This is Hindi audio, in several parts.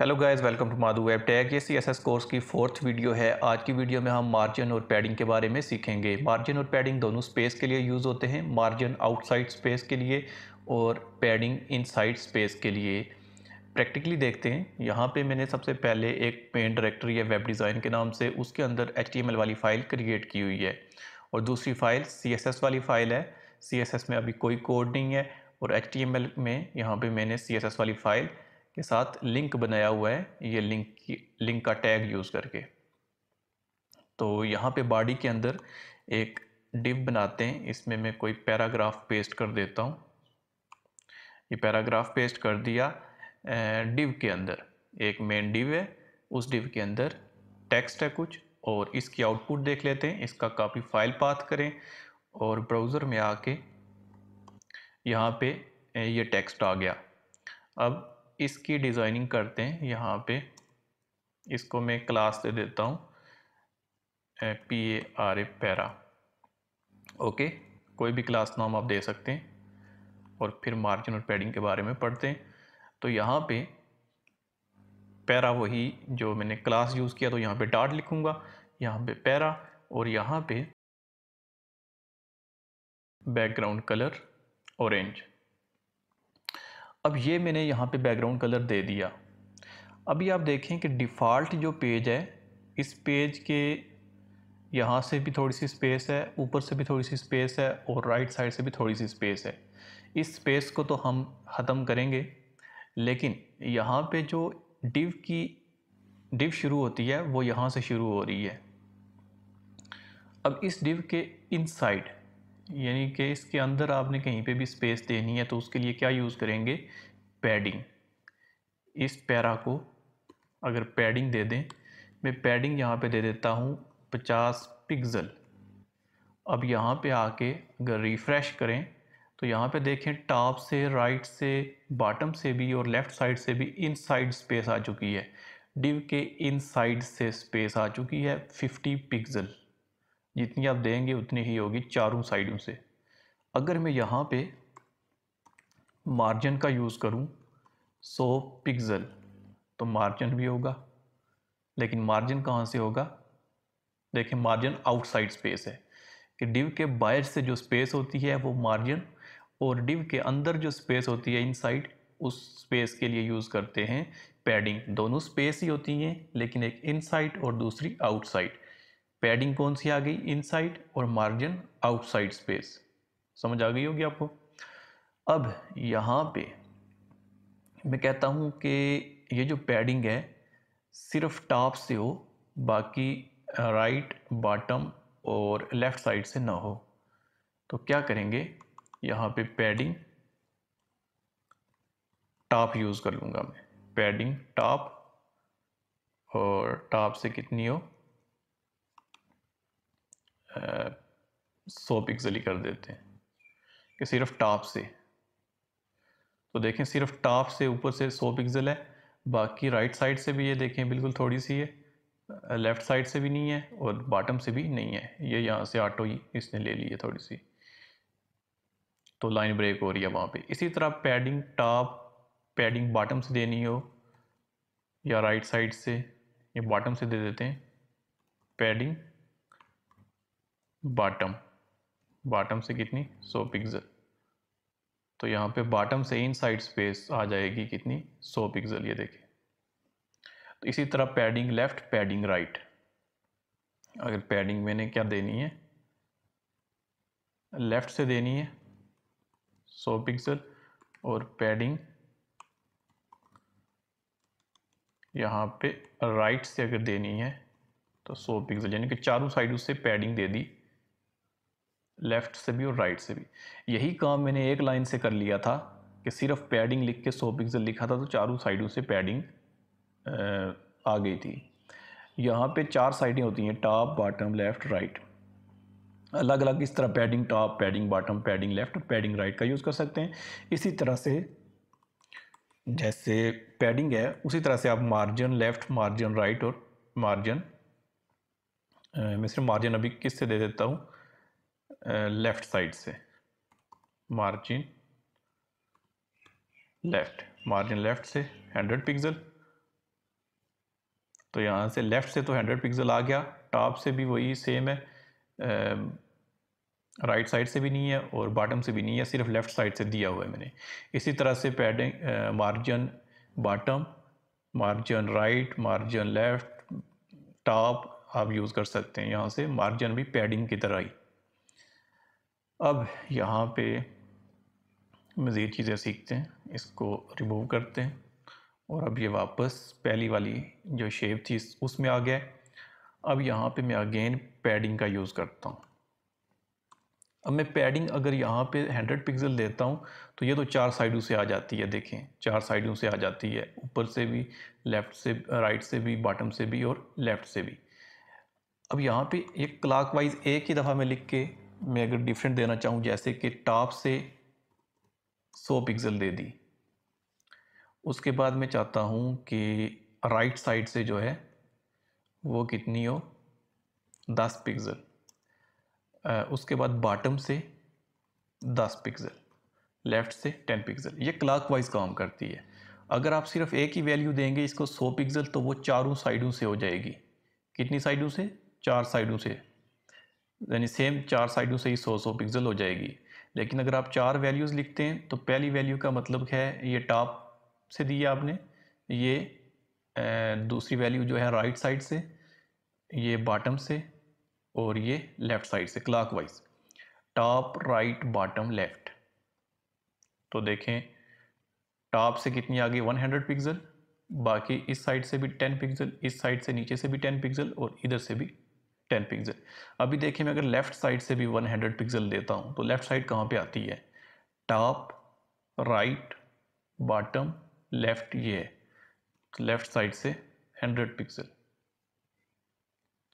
hello guys welcome to Madhu web tag ये सी एस एस कोर्स की फोर्थ वीडियो है आज की वीडियो में हम मार्जिन और पैडिंग के बारे में सीखेंगे मार्जिन और पैडिंग दोनों स्पेस के लिए यूज़ होते हैं मार्जिन आउटसाइड स्पेस के लिए और पैडिंग इनसाइड स्पेस के लिए प्रैक्टिकली देखते हैं यहाँ पे मैंने सबसे पहले एक पेंट डायरेक्टरी या वेब डिज़ाइन के नाम से उसके अंदर एच वाली फ़ाइल क्रिएट की हुई है और दूसरी फ़ाइल सी वाली फ़ाइल है सी में अभी कोई कोड नहीं है और एच में यहाँ पर मैंने सी वाली फ़ाइल के साथ लिंक बनाया हुआ है ये लिंक की लिंक का टैग यूज़ करके तो यहाँ पे बॉडी के अंदर एक डिप बनाते हैं इसमें मैं कोई पैराग्राफ पेस्ट कर देता हूँ ये पैराग्राफ पेस्ट कर दिया डिव के अंदर एक मेन डिव है उस डिव के अंदर टेक्स्ट है कुछ और इसकी आउटपुट देख लेते हैं इसका कॉपी फाइल पाथ करें और ब्राउज़र में आके यहाँ पे ये टेक्स्ट आ गया अब इसकी डिज़ाइनिंग करते हैं यहाँ पे इसको मैं क्लास दे देता हूँ P A R A para okay कोई भी क्लास नाम आप दे सकते हैं और फिर मार्जिन और पैडिंग के बारे में पढ़ते हैं तो यहाँ पे पैरा वही जो मैंने क्लास यूज़ किया तो यहाँ पे डाट लिखूँगा यहाँ पे पैरा और यहाँ पे बैकग्राउंड कलर ऑरेंज अब ये मैंने यहाँ पे बैकग्राउंड कलर दे दिया अभी आप देखें कि डिफ़ॉल्ट जो पेज है इस पेज के यहाँ से भी थोड़ी सी स्पेस है ऊपर से भी थोड़ी सी स्पेस है और राइट साइड से भी थोड़ी सी स्पेस है इस स्पेस को तो हम ख़त्म करेंगे लेकिन यहाँ पे जो डिव की डिव शुरू होती है वो यहाँ से शुरू हो रही है अब इस डिव के इनसाइड यानी कि इसके अंदर आपने कहीं पे भी स्पेस देनी है तो उसके लिए क्या यूज़ करेंगे पैडिंग इस पैरा को अगर पैडिंग दे दें मैं पैडिंग यहाँ पे दे देता हूँ 50 पिक्सल अब यहाँ पे आके अगर रिफ़्रेश करें तो यहाँ पे देखें टॉप से राइट से बॉटम से भी और लेफ़्ट साइड से भी इन साइड स्पेस आ चुकी है डिव के इन साइड से स्पेस आ चुकी है फिफ्टी पिक्ज़ल जितनी आप देंगे उतनी ही होगी चारों साइडों से अगर मैं यहाँ पे मार्जिन का यूज़ करूँ सौ पिक्सल तो मार्जिन भी होगा लेकिन मार्जिन कहाँ से होगा देखें मार्जिन आउटसाइड स्पेस है कि डिव के बाहर से जो स्पेस होती है वो मार्जिन और डिव के अंदर जो स्पेस होती है इनसाइड उस स्पेस के लिए यूज़ करते हैं पैडिंग दोनों स्पेस ही होती हैं लेकिन एक इनसाइड और दूसरी आउटसाइड पैडिंग कौन सी आ गई इनसाइड और मार्जिन आउटसाइड स्पेस समझ आ गई होगी आपको अब यहाँ पे मैं कहता हूँ कि ये जो पैडिंग है सिर्फ टॉप से हो बाकी राइट बॉटम और लेफ़्ट साइड से ना हो तो क्या करेंगे यहाँ पे पैडिंग टॉप यूज़ कर लूँगा मैं पैडिंग टॉप और टॉप से कितनी हो सौ पिक्सल ही कर देते हैं कि सिर्फ टॉप से तो देखें सिर्फ टॉप से ऊपर से सौ पिक्सल है बाकी राइट साइड से भी ये देखें बिल्कुल थोड़ी सी है लेफ़्ट साइड से भी नहीं है और बॉटम से भी नहीं है ये यहाँ से ऑटो ही इसने ले ली है थोड़ी सी तो लाइन ब्रेक हो रही है वहाँ पे इसी तरह पैडिंग टॉप पैडिंग बॉटम से देनी हो या राइट साइड से ये बॉटम से दे देते हैं पैडिंग बॉटम बॉटम से कितनी 100 पिक्सल तो यहाँ पे बॉटम से इन साइड स्पेस आ जाएगी कितनी 100 पिक्सल ये देखिए तो इसी तरह पैडिंग लेफ़्ट पैडिंग राइट अगर पैडिंग मैंने क्या देनी है लेफ़्ट से देनी है 100 पिक्सल और पैडिंग यहाँ पे राइट से अगर देनी है तो 100 पिक्सल यानी कि चारों साइड उससे पैडिंग दे दी लेफ़्ट से भी और राइट से भी यही काम मैंने एक लाइन से कर लिया था कि सिर्फ पैडिंग लिख के सौ पिक्सल लिखा था तो चारों साइडों से पैडिंग आ गई थी यहाँ पे चार साइडें होती हैं टॉप बॉटम लेफ़्ट राइट अलग अलग इस तरह padding top padding bottom padding left padding right का यूज़ कर सकते हैं इसी तरह से जैसे पैडिंग है उसी तरह से आप मार्जिन लेफ़्ट मार्जिन राइट और मार्जिन मैं सिर्फ मार्जिन अभी किस से दे देता हूँ लेफ्ट साइड से मार्जिन लेफ्ट मार्जिन लेफ्ट से 100 पिक्सल तो यहाँ से लेफ़्ट से तो 100 पिक्सल आ गया टॉप से भी वही सेम है राइट साइड से भी नहीं है और बॉटम से भी नहीं है सिर्फ लेफ़्ट साइड से दिया हुआ है मैंने इसी तरह से padding margin bottom margin right margin left top आप यूज़ कर सकते हैं यहाँ से मार्जिन भी पैडिंग की तरह ही अब यहाँ पे मज़ीद चीज़ें सीखते हैं इसको रिमूव करते हैं और अब ये वापस पहली वाली जो शेप थी उसमें आ गया अब यहाँ पे मैं अगेन पैडिंग का यूज़ करता हूँ अब मैं पैडिंग अगर यहाँ पे 100 पिक्सल देता हूँ तो ये तो चार साइडों से आ जाती है देखें चार साइडों से आ जाती है ऊपर से भी लेफ़्ट से राइट से भी बॉटम से भी और लेफ़्ट से भी अब यहाँ पे एक क्लाकवाइज एक ही दफ़ा में लिख के मैं अगर डिफरेंट देना चाहूँ जैसे कि टॉप से 100 पिक्सल दे दी उसके बाद मैं चाहता हूँ कि राइट साइड से जो है वो कितनी हो 10 पिक्सल उसके बाद बॉटम से 10 पिक्सल लेफ़्ट से 10 पिक्सल ये क्लॉकवाइज काम करती है अगर आप सिर्फ एक ही वैल्यू देंगे इसको 100 पिक्सल तो वो चारों साइडों से हो जाएगी कितनी साइडों से चार साइडों से यानी सेम चार साइडों से ही सौ सौ पिक्सल हो जाएगी लेकिन अगर आप चार वैल्यूज़ लिखते हैं तो पहली वैल्यू का मतलब है ये टॉप से दी है आपने ये दूसरी वैल्यू जो है राइट साइड से ये बॉटम से और ये लेफ़्ट साइड से clockwise top right bottom left तो देखें टॉप से कितनी आ गई 100 पिक्सल बाकी इस साइड से भी 10 पिक्सल इस साइड से नीचे से भी 10 पिक्सल और इधर से भी टेन पिक्सल अभी देखिए मैं अगर लेफ्ट साइड से भी वन हंड्रेड पिक्सल देता हूँ तो लेफ्ट साइड कहाँ पे आती है टॉप राइट बॉटम लेफ्ट ये है तो लेफ्ट साइड से हंड्रेड पिक्सल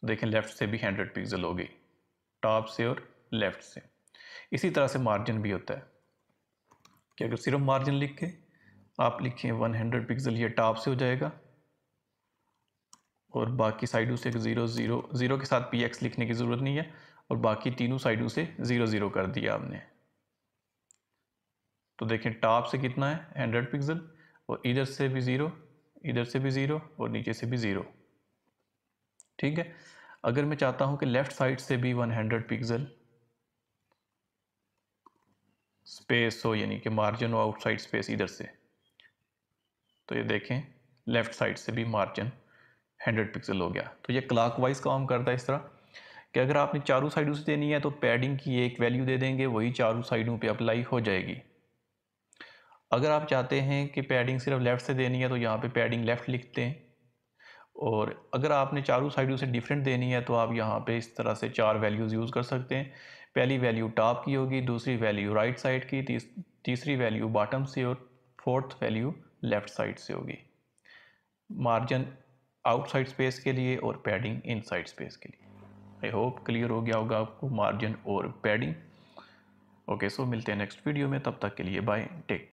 देखें लेफ्ट से भी हंड्रेड पिक्सल हो गई टॉप से और लेफ्ट से इसी तरह से मार्जिन भी होता है कि अगर सिर्फ मार्जिन लिख के आप लिखें हंड्रेड पिक्सल ये टॉप से हो जाएगा और बाकी साइडों से ज़ीरो ज़ीरो ज़ीरो के साथ पी एक्स लिखने की ज़रूरत नहीं है और बाकी तीनों साइडों से ज़ीरो ज़ीरो कर दिया आपने तो देखें टॉप से कितना है हंड्रेड पिक्सल और इधर से भी ज़ीरो इधर से भी ज़ीरो और नीचे से भी ज़ीरो ठीक है अगर मैं चाहता हूँ कि लेफ़्ट साइड से भी वन हंड्रेड पिक्सल स्पेस हो यानी कि मार्जिन हो आउटसाइड स्पेस इधर से तो ये देखें लेफ़्ट साइड से भी मार्जिन हंड्रेड पिक्सल हो गया तो ये क्लाक वाइज काम करता है इस तरह कि अगर आपने चारों साइडों से देनी है तो पैडिंग की एक वैल्यू दे देंगे वही चारों साइडों पे अप्लाई हो जाएगी अगर आप चाहते हैं कि पैडिंग सिर्फ लेफ़्ट से देनी है तो यहाँ पे पैडिंग लेफ़्ट लिखते हैं और अगर आपने चारों साइडों से डिफरेंट देनी है तो आप यहाँ पे इस तरह से चार वैल्यूज़ यूज़ कर सकते हैं पहली वैल्यू टॉप की होगी दूसरी वैल्यू राइट साइड की तीस, तीसरी वैल्यू बॉटम से और फोर्थ वैल्यू लेफ़्ट साइड से होगी मार्जिन आउटसाइड स्पेस के लिए और पैडिंग इनसाइड स्पेस के लिए आई होप क्लियर हो गया होगा आपको मार्जिन और पैडिंग ओके सो मिलते हैं नेक्स्ट वीडियो में तब तक के लिए बाय टेक